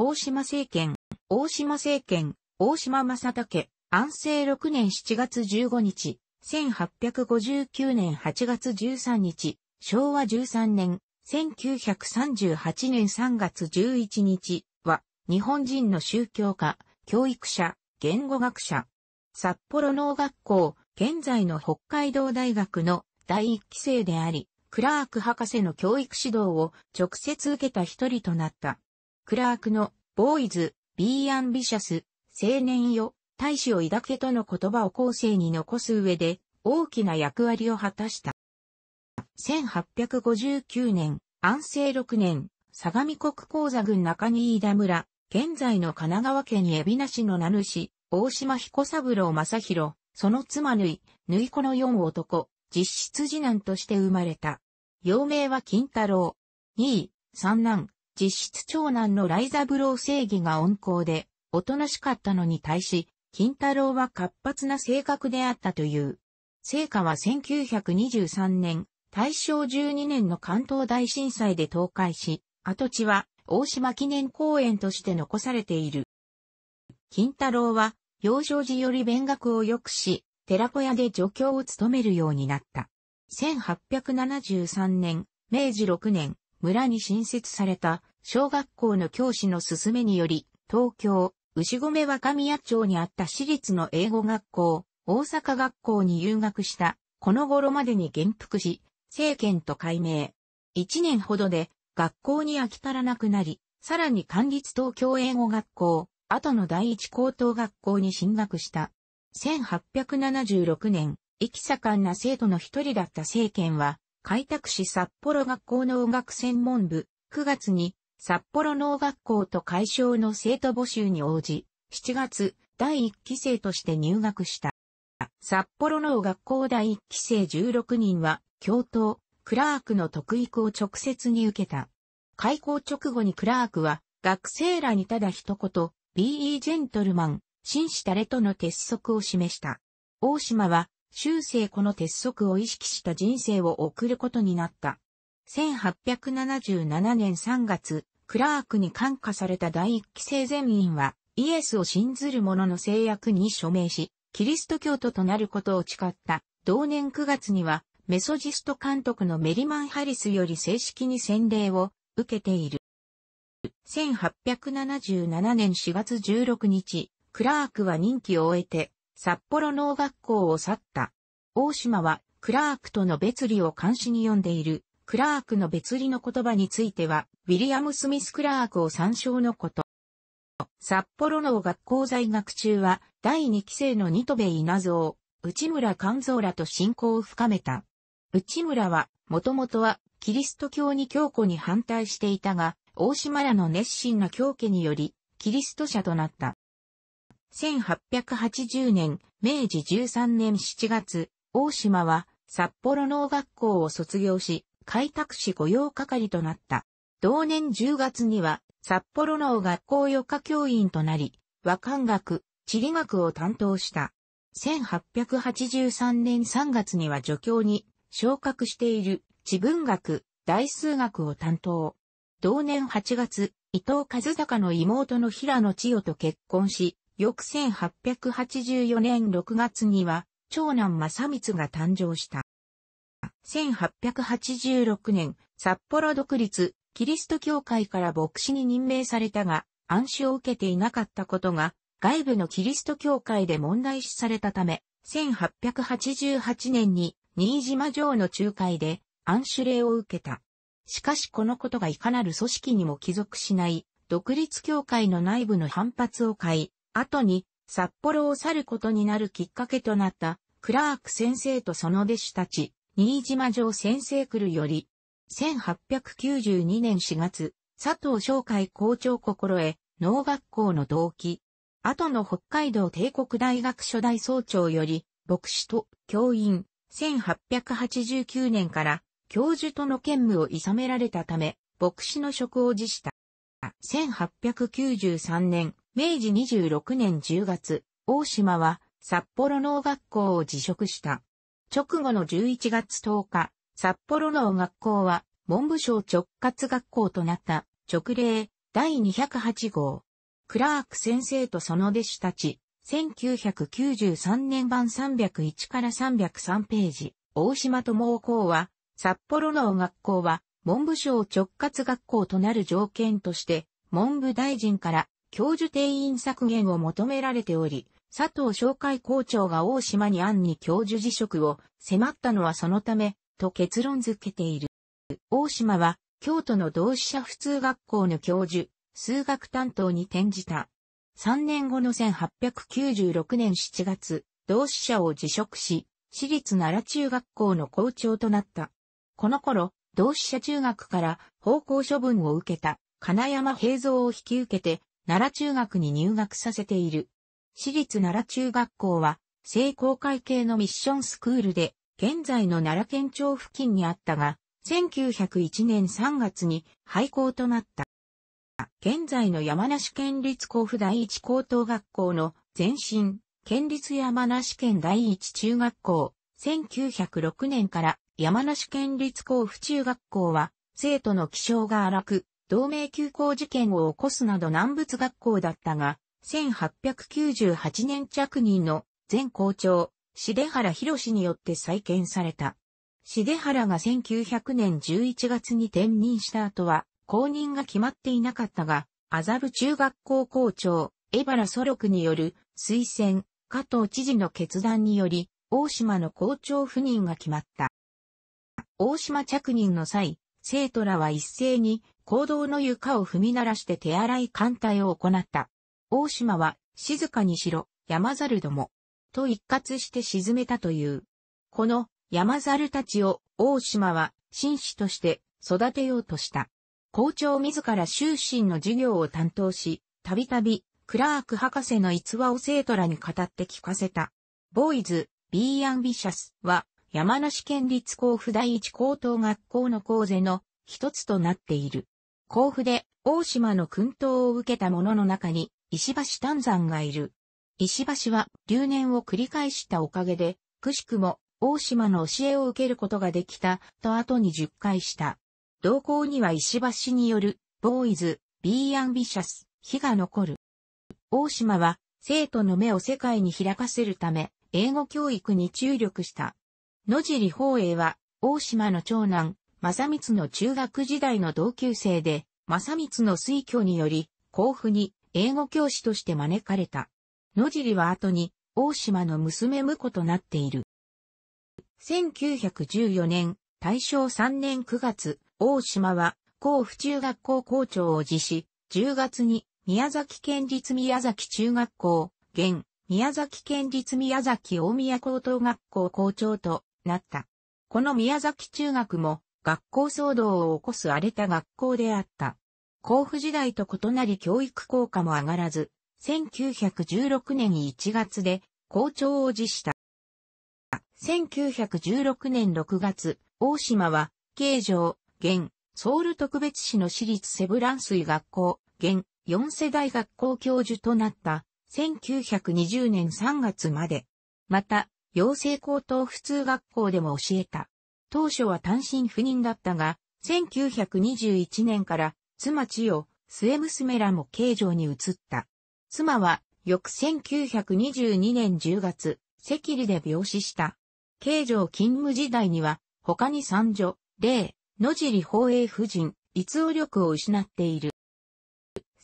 大島政権、大島政権、大島正武、安政6年7月15日、1859年8月13日、昭和13年、1938年3月11日は、日本人の宗教家、教育者、言語学者、札幌農学校、現在の北海道大学の第一期生であり、クラーク博士の教育指導を直接受けた一人となった。クラークの、ボーイズ、ビーアンビシャス、青年よ、大使を抱けとの言葉を後世に残す上で、大きな役割を果たした。1859年、安政6年、相模国鉱座郡中新井田村、現在の神奈川県海老名市の名主、大島彦三郎正宏、その妻縫い、縫い子の4男、実質次男として生まれた。幼名は金太郎。2位、三男、実質長男のライザブロー正義が温厚で、おとなしかったのに対し、金太郎は活発な性格であったという。聖火は1923年、大正12年の関東大震災で倒壊し、跡地は大島記念公園として残されている。金太郎は、幼少時より勉学を良くし、寺子屋で助教を務めるようになった。1873年、明治6年、村に新設された小学校の教師の勧めにより、東京、牛込若宮町にあった私立の英語学校、大阪学校に留学した、この頃までに元服し、政権と改名。一年ほどで学校に飽き足らなくなり、さらに管立東京英語学校、後の第一高等学校に進学した。1876年、生き盛んな生徒の一人だった政権は、開拓市札幌学校農学専門部、9月に札幌農学校と解消の生徒募集に応じ、7月、第1期生として入学した。札幌農学校第1期生16人は、教頭、クラークの特育を直接に受けた。開校直後にクラークは、学生らにただ一言、BE ジェントルマン、紳士たれとの鉄則を示した。大島は、終生この鉄則を意識した人生を送ることになった。1877年3月、クラークに感化された第一期生全員は、イエスを信ずる者の制約に署名し、キリスト教徒となることを誓った。同年9月には、メソジスト監督のメリマン・ハリスより正式に洗礼を受けている。1877年4月16日、クラークは任期を終えて、札幌農学校を去った。大島は、クラークとの別離を監視に呼んでいる、クラークの別離の言葉については、ウィリアム・スミス・クラークを参照のこと。札幌農学校在学中は、第2期生のニトベ稲造、内村勘蔵らと親交を深めた。内村は、もともとは、キリスト教に強固に反対していたが、大島らの熱心な教家により、キリスト者となった。1880年、明治13年7月、大島は札幌農学校を卒業し、開拓士御用係となった。同年10月には、札幌農学校余科教員となり、和漢学、地理学を担当した。1883年3月には助教に昇格している地文学、大数学を担当。同年8月、伊藤和孝の妹の平野千代と結婚し、翌1884年6月には、長男正光が誕生した。1886年、札幌独立、キリスト教会から牧師に任命されたが、暗視を受けていなかったことが、外部のキリスト教会で問題視されたため、1888年に新島城の仲介で暗視令を受けた。しかしこのことがいかなる組織にも帰属しない独立教会の内部の反発を買い、後に札幌を去ることになるきっかけとなったクラーク先生とその弟子たち、新島城先生来るより、1892年4月、佐藤商会校長心へ、農学校の同期、後の北海道帝国大学初代総長より、牧師と教員、1889年から教授との兼務を諌められたため、牧師の職を辞した。1893年、明治26年10月、大島は札幌農学校を辞職した。直後の11月10日、札幌農学校は文部省直轄学校となった直令第208号。クラーク先生とその弟子たち、1993年版301から303ページ、大島智公は、札幌農学校は文部省直轄学校となる条件として、文部大臣から教授定員削減を求められており、佐藤紹介校長が大島に案に教授辞職を迫ったのはそのため、と結論づけている。大島は、京都の同志社普通学校の教授、数学担当に転じた。3年後の1896年7月、同志社を辞職し、私立奈良中学校の校長となった。この頃、同志社中学から方向処分を受けた金山平蔵を引き受けて奈良中学に入学させている。私立奈良中学校は、成功会系のミッションスクールで、現在の奈良県庁付近にあったが、1901年3月に廃校となった。現在の山梨県立甲府第一高等学校の前身、県立山梨県第一中学校、1906年から山梨県立甲府中学校は、生徒の気象が荒く、同盟休校事件を起こすなど南仏学校だったが、1898年着任の前校長、重原博によって再建された。重原が1900年11月に転任した後は、公認が決まっていなかったが、麻布中学校校長、江原祖禄による推薦、加藤知事の決断により、大島の校長赴任が決まった。大島着任の際、生徒らは一斉に行動の床を踏み鳴らして手洗い艦隊を行った。大島は、静かにしろ、山猿ども。と一括して沈めたという。この、山猿たちを、大島は、紳士として、育てようとした。校長自ら終身の授業を担当し、たびたび、クラーク博士の逸話を生徒らに語って聞かせた。ボーイズ、ビーアンビシャスは、山梨県立甲府第一高等学校の講座の一つとなっている。甲府で大島の訓導を受けた者の中に石橋丹山がいる。石橋は留年を繰り返したおかげで、くしくも大島の教えを受けることができたと後に10回した。同行には石橋による、ボーイズ、ビーアンビシャス、火が残る。大島は生徒の目を世界に開かせるため、英語教育に注力した。野尻法栄は、大島の長男、正光の中学時代の同級生で、正光の推挙により、甲府に英語教師として招かれた。野尻は後に、大島の娘婿となっている。1914年、大正3年9月、大島は、甲府中学校校長を辞し、10月に、宮崎県立宮崎中学校、現、宮崎県立宮崎大宮高等学校校長となった。この宮崎中学も学校騒動を起こす荒れた学校であった。甲府時代と異なり教育効果も上がらず、1916年1月で校長を辞した。1916年6月、大島は、京城、現、ソウル特別市の私立セブラン水学校、現、4世代学校教授となった、1920年3月まで。また、養成高等普通学校でも教えた。当初は単身赴任だったが、1921年から妻千代、末娘らも刑場に移った。妻は翌1922年10月、赤痢で病死した。刑場勤務時代には、他に三女、霊、野尻法営夫人、逸王力を失っている。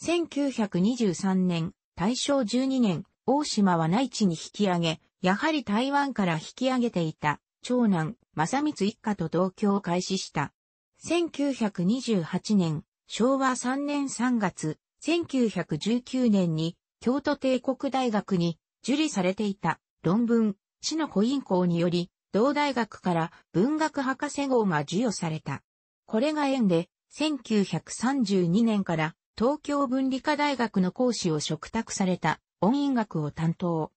1923年、大正12年、大島は内地に引き上げ、やはり台湾から引き上げていた、長男、正光一家と同居を開始した。1928年、昭和3年3月、1919年に京都帝国大学に受理されていた論文、市の保イ校により、同大学から文学博士号が授与された。これが縁で、1932年から東京文理科大学の講師を嘱託された音韻学を担当。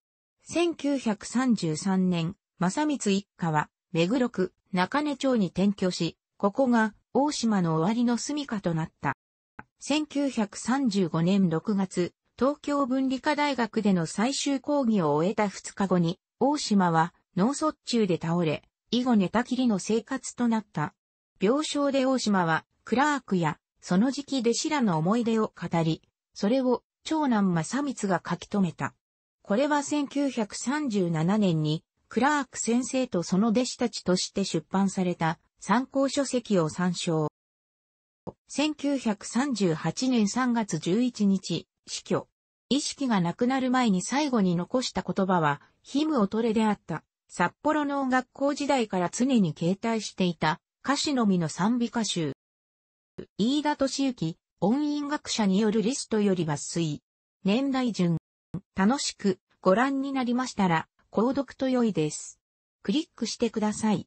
1933年、正光一家は目黒区中根町に転居し、ここが大島の終わりの住処となった。1935年6月、東京文理科大学での最終講義を終えた2日後に、大島は脳卒中で倒れ、以後寝たきりの生活となった。病床で大島は、クラークや、その時期弟子らの思い出を語り、それを長男正光が書き留めた。これは1937年にクラーク先生とその弟子たちとして出版された参考書籍を参照。1938年3月11日、死去。意識がなくなる前に最後に残した言葉は、ヒムオトレであった。札幌の学校時代から常に携帯していた、歌詞のみの賛美歌集。飯田敏行、音韻学者によるリストより抜粋。年代順。楽しくご覧になりましたら、購読と良いです。クリックしてください。